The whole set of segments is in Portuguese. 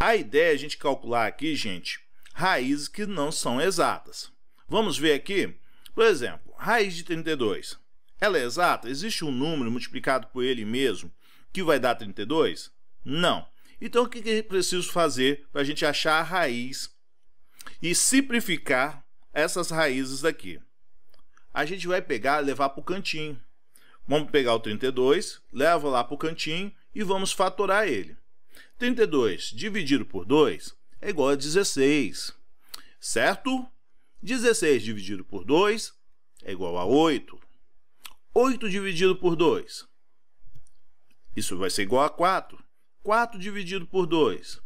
A ideia é a gente calcular aqui, gente, raízes que não são exatas. Vamos ver aqui, por exemplo, raiz de 32. Ela é exata? Existe um número multiplicado por ele mesmo que vai dar 32? Não. Então, o que é preciso fazer para a gente achar a raiz e simplificar essas raízes daqui? A gente vai pegar levar para o cantinho. Vamos pegar o 32, leva lá para o cantinho e vamos fatorar ele. 32 dividido por 2 é igual a 16, certo? 16 dividido por 2 é igual a 8. 8 dividido por 2, isso vai ser igual a 4. 4 dividido por 2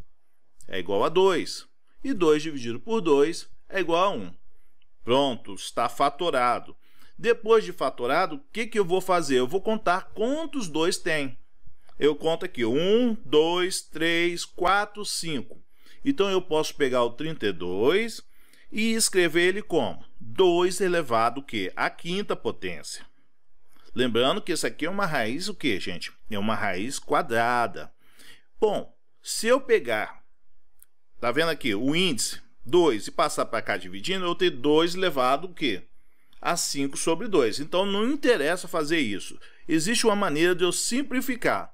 é igual a 2. E 2 dividido por 2 é igual a 1. Pronto, está fatorado. Depois de fatorado, o que, que eu vou fazer? Eu vou contar quantos 2 tem. Eu conto aqui: 1, 2, 3, 4, 5. Então eu posso pegar o 32 e escrever ele como 2 elevado o quê? A quinta potência. Lembrando que isso aqui é uma raiz o quê, gente? É uma raiz quadrada. Bom, se eu pegar, tá vendo aqui, o índice 2 e passar para cá dividindo, eu tenho 2 elevado o quê? A 5 sobre 2. Então não interessa fazer isso. Existe uma maneira de eu simplificar.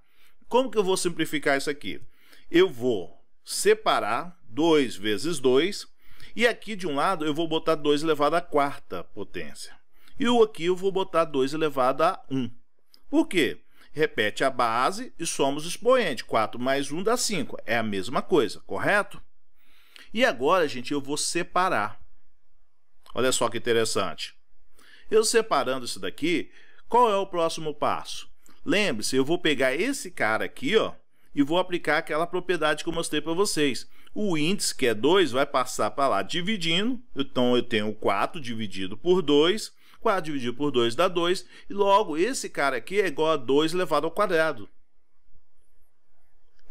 Como que eu vou simplificar isso aqui? Eu vou separar 2 vezes 2, e aqui de um lado eu vou botar 2 elevado à quarta potência. E aqui eu vou botar 2 elevado a 1. Por quê? Repete a base e somos expoente. 4 mais 1 dá 5. É a mesma coisa, correto? E agora, gente, eu vou separar. Olha só que interessante. Eu separando isso daqui, qual é o próximo passo? Lembre-se, eu vou pegar esse cara aqui, ó, e vou aplicar aquela propriedade que eu mostrei para vocês. O índice, que é 2, vai passar para lá dividindo. Então, eu tenho 4 dividido por 2. 4 dividido por 2 dá 2. E logo, esse cara aqui é igual a 2 elevado ao quadrado.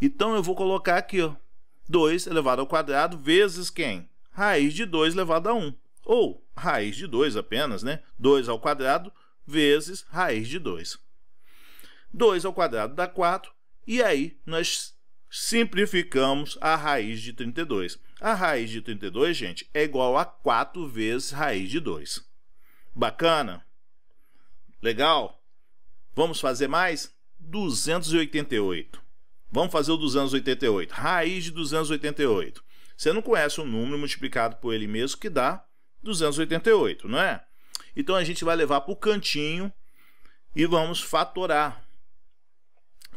Então, eu vou colocar aqui, 2 elevado ao quadrado vezes quem? Raiz de 2 elevado a 1. Ou raiz de 2 apenas, né? 2 ao quadrado vezes raiz de 2. 2 ao quadrado dá 4, e aí nós simplificamos a raiz de 32. A raiz de 32, gente, é igual a 4 vezes raiz de 2. Bacana? Legal? Vamos fazer mais? 288. Vamos fazer o 288. Raiz de 288. Você não conhece um número multiplicado por ele mesmo que dá 288, não é? Então a gente vai levar para o cantinho e vamos fatorar.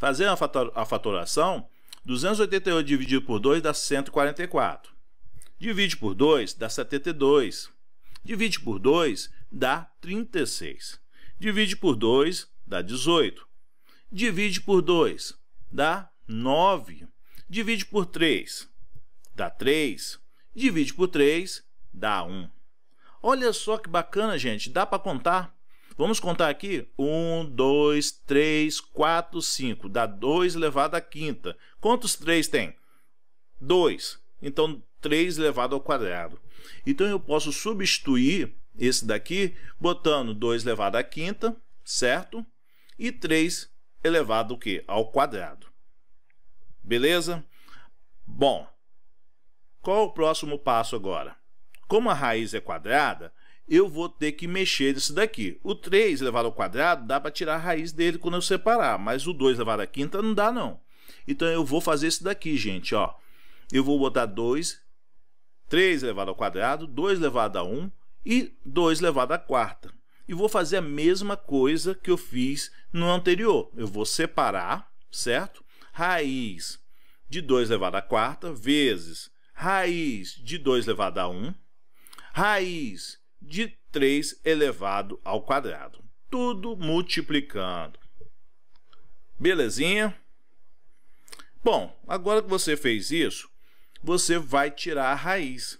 Fazendo a fatoração, 288 dividido por 2 dá 144. Divide por 2 dá 72. Divide por 2 dá 36. Divide por 2 dá 18. Divide por 2 dá 9. Divide por 3 dá 3. Divide por 3 dá 1. Olha só que bacana, gente. Dá para contar. Vamos contar aqui: 1, 2, 3, 4, 5. Dá 2 elevado à quinta. Quantos 3 tem? 2. Então, 3 elevado ao quadrado. Então, eu posso substituir esse daqui botando 2 elevado à quinta, certo? E 3 elevado o quê? ao quadrado. Beleza? Bom, qual o próximo passo agora? Como a raiz é quadrada, eu vou ter que mexer nisso daqui. O 3 elevado ao quadrado dá para tirar a raiz dele quando eu separar, mas o 2 elevado à quinta não dá não. Então eu vou fazer isso daqui, gente, ó. Eu vou botar 2, 3 elevado ao quadrado, 2 elevado a 1 e 2 elevado à quarta. E vou fazer a mesma coisa que eu fiz no anterior. Eu vou separar, certo? Raiz de 2 elevado à quarta vezes raiz de 2 elevado a 1, raiz de 3 elevado ao quadrado. Tudo multiplicando. Belezinha? Bom, agora que você fez isso, você vai tirar a raiz.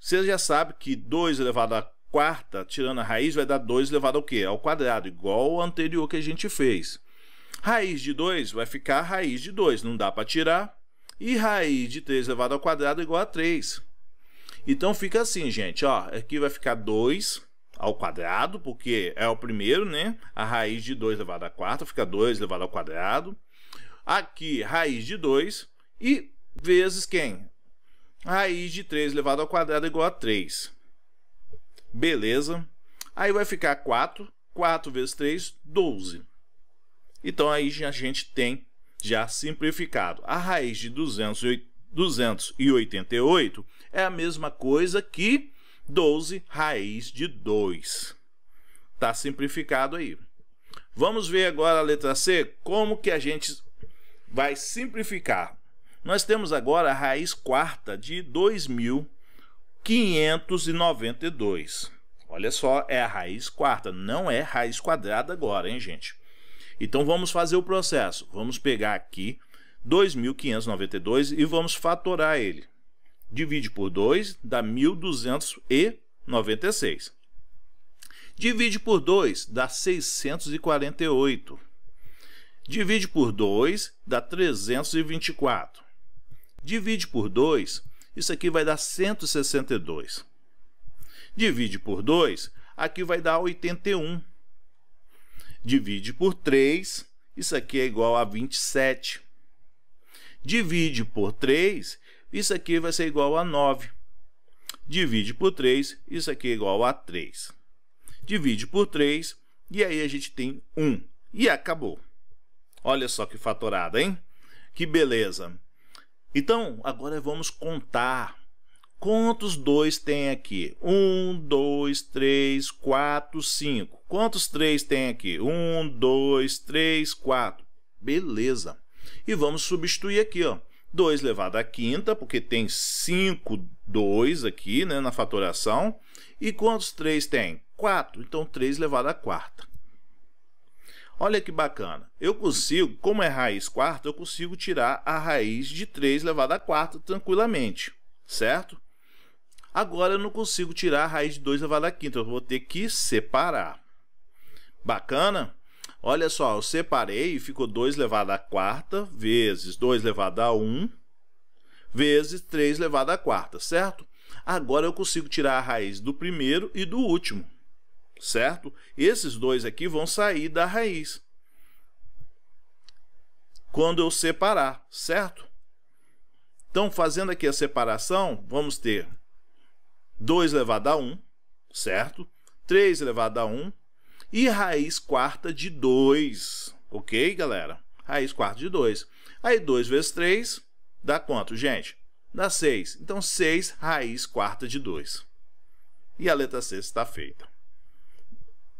Você já sabe que 2 elevado à quarta, tirando a raiz, vai dar 2 elevado ao quê? Ao quadrado, igual ao anterior que a gente fez. Raiz de 2 vai ficar raiz de 2, não dá para tirar. E raiz de 3 elevado ao quadrado é igual a 3. Então fica assim, gente, ó, aqui vai ficar 2 ao quadrado, porque é o primeiro, né? A raiz de 2 elevado a 4 fica 2 elevado ao quadrado. Aqui, raiz de 2 e vezes quem? Raiz de 3 elevado ao quadrado é igual a 3. Beleza? Aí vai ficar 4, 4 vezes 3, 12. Então aí a gente tem já simplificado a raiz de 280 288 é a mesma coisa que 12 raiz de 2. Está simplificado aí. Vamos ver agora a letra C, como que a gente vai simplificar. Nós temos agora a raiz quarta de 2.592. Olha só, é a raiz quarta, não é raiz quadrada agora, hein, gente? Então vamos fazer o processo. Vamos pegar aqui 2.592 e vamos fatorar ele. Divide por 2, dá 1.296. Divide por 2, dá 648. Divide por 2, dá 324. Divide por 2, isso aqui vai dar 162. Divide por 2, aqui vai dar 81. Divide por 3, isso aqui é igual a 27. Divide por 3, isso aqui vai ser igual a 9. Divide por 3, isso aqui é igual a 3. Divide por 3, e aí a gente tem 1. E acabou. Olha só que fatorada, hein? Que beleza. Então, agora vamos contar. Quantos dois tem aqui? Um, dois, três, quatro, cinco. Quantos três tem aqui? Um, dois, três, quatro. Beleza. E vamos substituir aqui, ó. 2 elevado à quinta, porque tem 5, 2 aqui né, na fatoração. E quantos 3 tem? 4. Então, 3 elevado à quarta. Olha que bacana. Eu consigo, como é raiz quarta, eu consigo tirar a raiz de 3 elevado à quarta tranquilamente, certo? Agora, eu não consigo tirar a raiz de 2 elevado à quinta. Eu vou ter que separar. Bacana? Olha só, eu separei e ficou 2 elevado à quarta vezes 2 elevado a 1 um, vezes 3 elevado à quarta, certo? Agora eu consigo tirar a raiz do primeiro e do último, certo? Esses dois aqui vão sair da raiz quando eu separar, certo? Então, fazendo aqui a separação, vamos ter 2 elevado a 1, certo? 3 elevado a 1 e raiz quarta de 2. Ok, galera? Raiz quarta de 2. Aí 2 vezes 3 dá quanto, gente? Dá 6. Então 6 raiz quarta de 2. E a letra C está feita.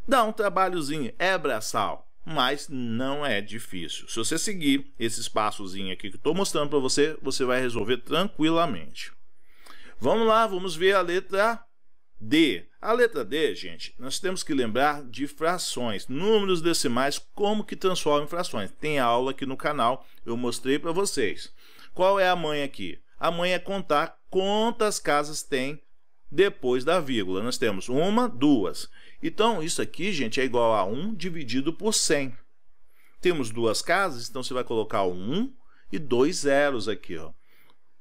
Dá um trabalhozinho, é braçal, mas não é difícil. Se você seguir esses passozinho aqui que estou mostrando para você, você vai resolver tranquilamente. Vamos lá, vamos ver a letra D. A letra D, gente, nós temos que lembrar de frações, números decimais, como que transforma em frações. Tem aula aqui no canal, eu mostrei para vocês. Qual é a mãe aqui? A mãe é contar quantas casas tem depois da vírgula. Nós temos uma, duas. Então, isso aqui, gente, é igual a 1 dividido por 100. Temos duas casas, então você vai colocar 1 e dois zeros aqui. Ó.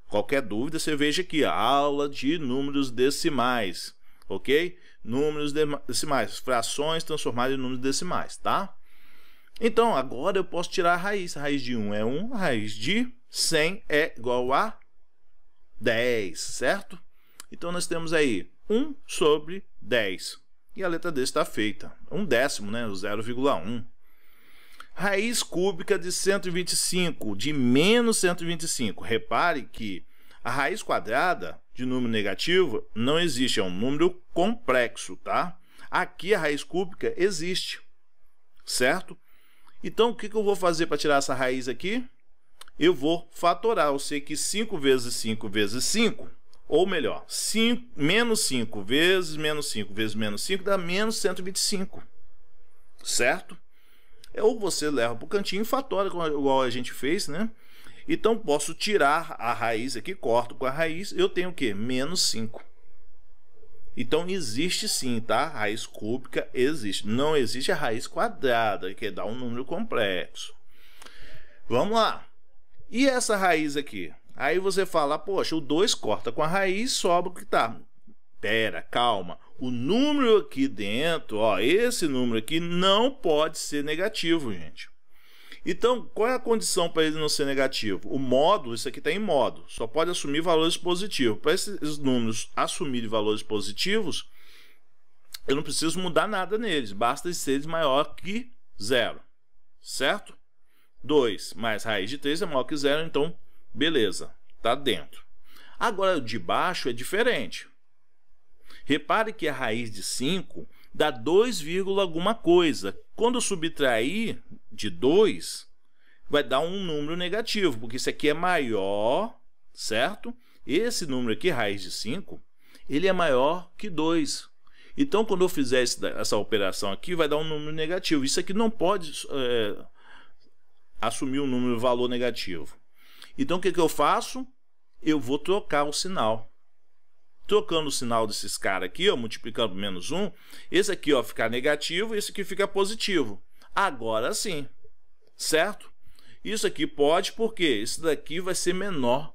Qualquer dúvida, você veja aqui, aula de números decimais ok? Números decimais, frações transformadas em números decimais, tá? Então, agora eu posso tirar a raiz. A raiz de 1 é 1, a raiz de 100 é igual a 10, certo? Então, nós temos aí 1 sobre 10. E a letra D está feita. 1 décimo, né? 0,1. Raiz cúbica de 125, de menos 125. Repare que a raiz quadrada de número negativo não existe, é um número complexo, tá? Aqui a raiz cúbica existe, certo? Então, o que eu vou fazer para tirar essa raiz aqui? Eu vou fatorar. Eu sei que 5 vezes 5 vezes 5, ou melhor, 5, menos 5 vezes menos 5 vezes menos 5 dá menos 125, certo? É, ou você leva para o cantinho e fatora, igual a gente fez, né? Então posso tirar a raiz aqui, corto com a raiz, eu tenho o quê? Menos 5. Então existe sim, tá? Raiz cúbica existe. Não existe a raiz quadrada, que dá um número complexo. Vamos lá. E essa raiz aqui? Aí você fala, poxa, o 2 corta com a raiz, sobra o que tá. Pera, calma. O número aqui dentro, ó, esse número aqui não pode ser negativo, gente. Então, qual é a condição para ele não ser negativo? O módulo, isso aqui está em módulo, só pode assumir valores positivos. Para esses números assumirem valores positivos, eu não preciso mudar nada neles, basta eles serem maior que zero, certo? 2 mais raiz de 3 é maior que zero, então beleza, está dentro. Agora, o de baixo é diferente. Repare que a raiz de 5 dá 2, alguma coisa. Quando subtrair de 2, vai dar um número negativo, porque isso aqui é maior, certo? Esse número aqui, raiz de 5, ele é maior que 2. Então, quando eu fizer essa operação aqui, vai dar um número negativo. Isso aqui não pode é, assumir um número valor negativo. Então, o que, que eu faço? Eu vou trocar o sinal. Trocando o sinal desses caras aqui, ó, multiplicando menos um, esse aqui ó, ficar negativo, esse aqui fica positivo. Agora sim, certo? Isso aqui pode porque isso daqui vai ser menor.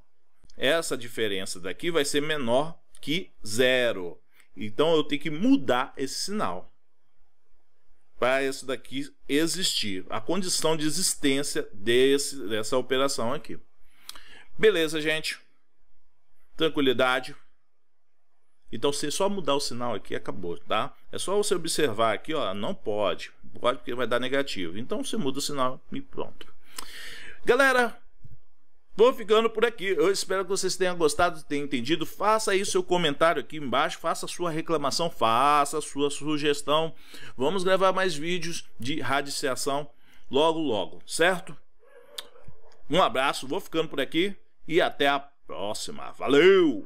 Essa diferença daqui vai ser menor que zero. Então eu tenho que mudar esse sinal para isso daqui existir, a condição de existência desse, dessa operação aqui. Beleza, gente? Tranquilidade. Então você é só mudar o sinal aqui acabou, tá? É só você observar aqui, ó, não pode, pode porque vai dar negativo. Então você muda o sinal e pronto. Galera, Vou ficando por aqui. Eu espero que vocês tenham gostado, tenham entendido. Faça aí seu comentário aqui embaixo, faça sua reclamação, faça sua sugestão. Vamos gravar mais vídeos de radiciação logo, logo, certo? Um abraço, vou ficando por aqui e até a próxima. Valeu!